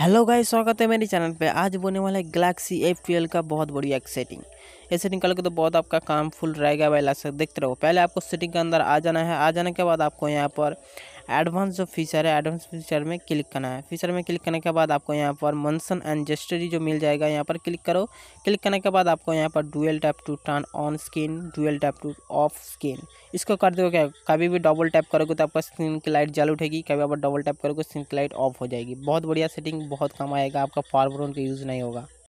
hello guys स्वागत है मेरे चैनल पे आज बोलने वाला है गैलेक्सी ए ट्वेल्व का बहुत बढ़िया एक सेटिंग ये सेटिंग करोगे तो बहुत आपका काम फुल रहेगा भाई से देखते रहो पहले आपको सेटिंग के अंदर आ जाना है आ जाने के बाद आपको यहाँ पर एडवांस जो फीचर है एडवांस फीचर में क्लिक करना है फीचर में क्लिक करने के बाद आपको यहाँ पर मंसन एंड जेस्टरी जो मिल जाएगा यहाँ पर क्लिक करो क्लिक करने के बाद आपको यहाँ पर dual tap to turn on screen dual tap to off screen इसको कर दो क्या कभी भी डबल टैप करोगे तो आपका स्क्रीन की लाइट जल उठेगी कभी आप डबल टैप करोगे स्क्रीन की लाइट ऑफ हो जाएगी बहुत बढ़िया सेटिंग बहुत कम आएगा आपका पावर ब्रोन का यूज़ नहीं होगा